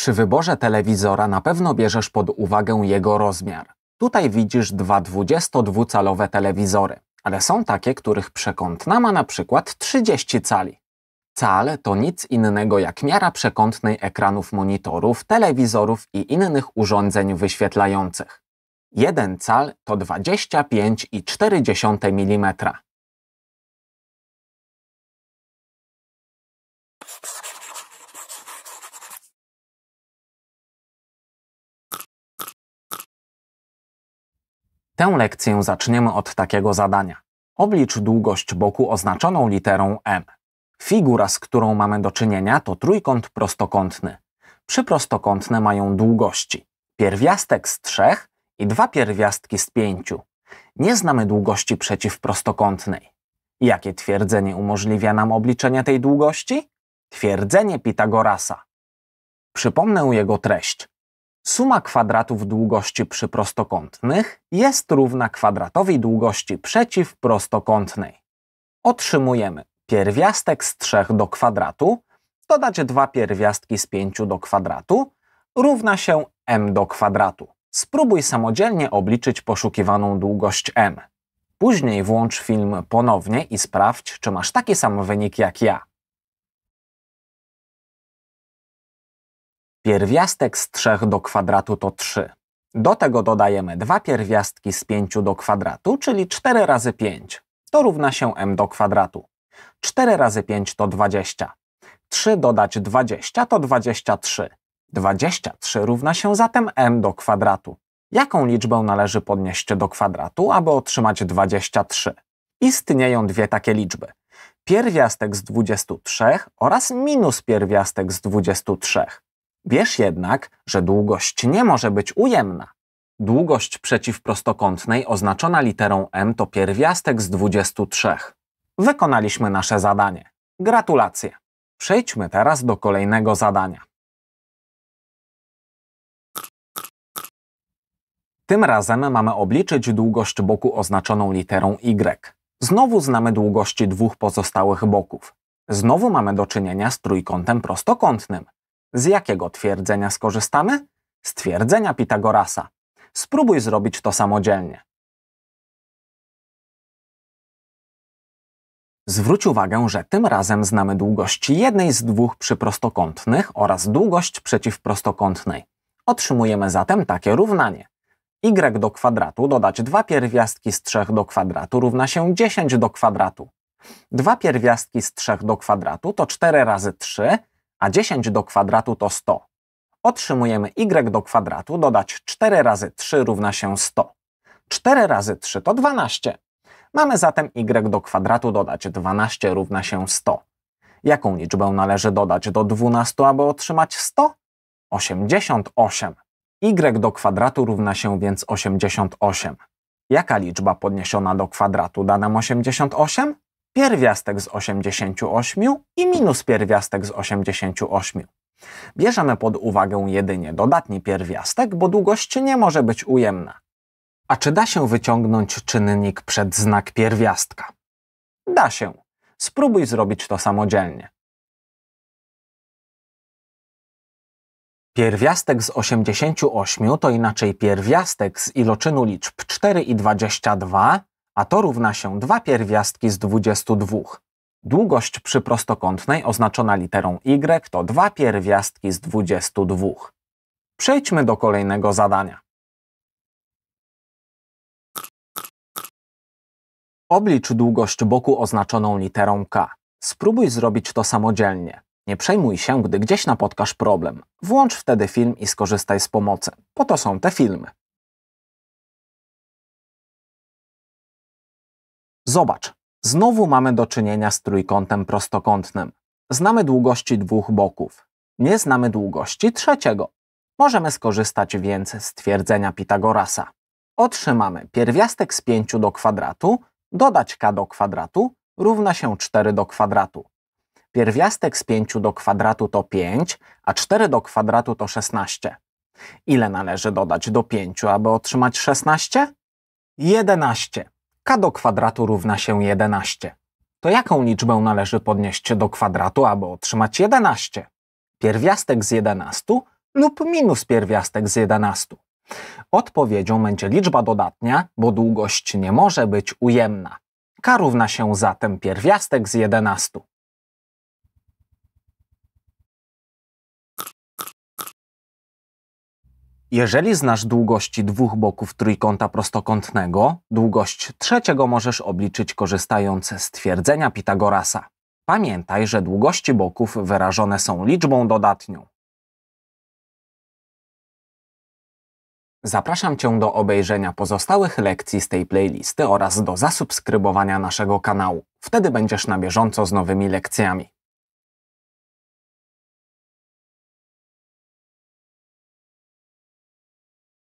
Przy wyborze telewizora na pewno bierzesz pod uwagę jego rozmiar. Tutaj widzisz dwa 22-calowe telewizory, ale są takie, których przekątna ma na przykład 30 cali. Cal to nic innego jak miara przekątnej ekranów monitorów, telewizorów i innych urządzeń wyświetlających. Jeden cal to 25,4 mm, Tę lekcję zaczniemy od takiego zadania. Oblicz długość boku oznaczoną literą m. Figura, z którą mamy do czynienia, to trójkąt prostokątny. Przyprostokątne mają długości. Pierwiastek z trzech i dwa pierwiastki z pięciu. Nie znamy długości przeciwprostokątnej. Jakie twierdzenie umożliwia nam obliczenie tej długości? Twierdzenie Pitagorasa. Przypomnę jego treść. Suma kwadratów długości przyprostokątnych jest równa kwadratowi długości przeciwprostokątnej. Otrzymujemy pierwiastek z 3 do kwadratu, dodać dwa pierwiastki z 5 do kwadratu, równa się m do kwadratu. Spróbuj samodzielnie obliczyć poszukiwaną długość m. Później włącz film ponownie i sprawdź, czy masz taki sam wynik jak ja. Pierwiastek z 3 do kwadratu to 3. Do tego dodajemy dwa pierwiastki z 5 do kwadratu, czyli 4 razy 5. To równa się m do kwadratu. 4 razy 5 to 20. 3 dodać 20 to 23. 23 równa się zatem m do kwadratu. Jaką liczbę należy podnieść do kwadratu, aby otrzymać 23? Istnieją dwie takie liczby. Pierwiastek z 23 oraz minus pierwiastek z 23. Wiesz jednak, że długość nie może być ujemna. Długość przeciwprostokątnej oznaczona literą m to pierwiastek z 23. Wykonaliśmy nasze zadanie. Gratulacje. Przejdźmy teraz do kolejnego zadania. Tym razem mamy obliczyć długość boku oznaczoną literą y. Znowu znamy długości dwóch pozostałych boków. Znowu mamy do czynienia z trójkątem prostokątnym. Z jakiego twierdzenia skorzystamy? Z twierdzenia Pitagorasa. Spróbuj zrobić to samodzielnie. Zwróć uwagę, że tym razem znamy długość jednej z dwóch przyprostokątnych oraz długość przeciwprostokątnej. Otrzymujemy zatem takie równanie. y do kwadratu dodać dwa pierwiastki z 3 do kwadratu równa się 10 do kwadratu. Dwa pierwiastki z 3 do kwadratu to 4 razy 3 a 10 do kwadratu to 100. Otrzymujemy y do kwadratu, dodać 4 razy 3 równa się 100. 4 razy 3 to 12. Mamy zatem y do kwadratu dodać 12 równa się 100. Jaką liczbę należy dodać do 12, aby otrzymać 100? 88. y do kwadratu równa się więc 88. Jaka liczba podniesiona do kwadratu da nam 88? pierwiastek z 88 i minus pierwiastek z 88. Bierzemy pod uwagę jedynie dodatni pierwiastek, bo długość nie może być ujemna. A czy da się wyciągnąć czynnik przed znak pierwiastka? Da się. Spróbuj zrobić to samodzielnie. Pierwiastek z 88 to inaczej pierwiastek z iloczynu liczb 4 i 22 a to równa się dwa pierwiastki z 22. Długość przyprostokątnej oznaczona literą y to dwa pierwiastki z 22. Przejdźmy do kolejnego zadania. Oblicz długość boku oznaczoną literą k. Spróbuj zrobić to samodzielnie. Nie przejmuj się, gdy gdzieś napotkasz problem. Włącz wtedy film i skorzystaj z pomocy. Po to są te filmy. Zobacz, znowu mamy do czynienia z trójkątem prostokątnym. Znamy długości dwóch boków. Nie znamy długości trzeciego. Możemy skorzystać więc z twierdzenia Pitagorasa. Otrzymamy pierwiastek z 5 do kwadratu, dodać k do kwadratu równa się 4 do kwadratu. Pierwiastek z 5 do kwadratu to 5, a 4 do kwadratu to 16. Ile należy dodać do 5, aby otrzymać 16? 11 k do kwadratu równa się 11. To jaką liczbę należy podnieść do kwadratu, aby otrzymać 11? Pierwiastek z 11 lub minus pierwiastek z 11? Odpowiedzią będzie liczba dodatnia, bo długość nie może być ujemna. k równa się zatem pierwiastek z 11. Jeżeli znasz długości dwóch boków trójkąta prostokątnego, długość trzeciego możesz obliczyć korzystając z twierdzenia Pitagorasa. Pamiętaj, że długości boków wyrażone są liczbą dodatnią. Zapraszam Cię do obejrzenia pozostałych lekcji z tej playlisty oraz do zasubskrybowania naszego kanału. Wtedy będziesz na bieżąco z nowymi lekcjami.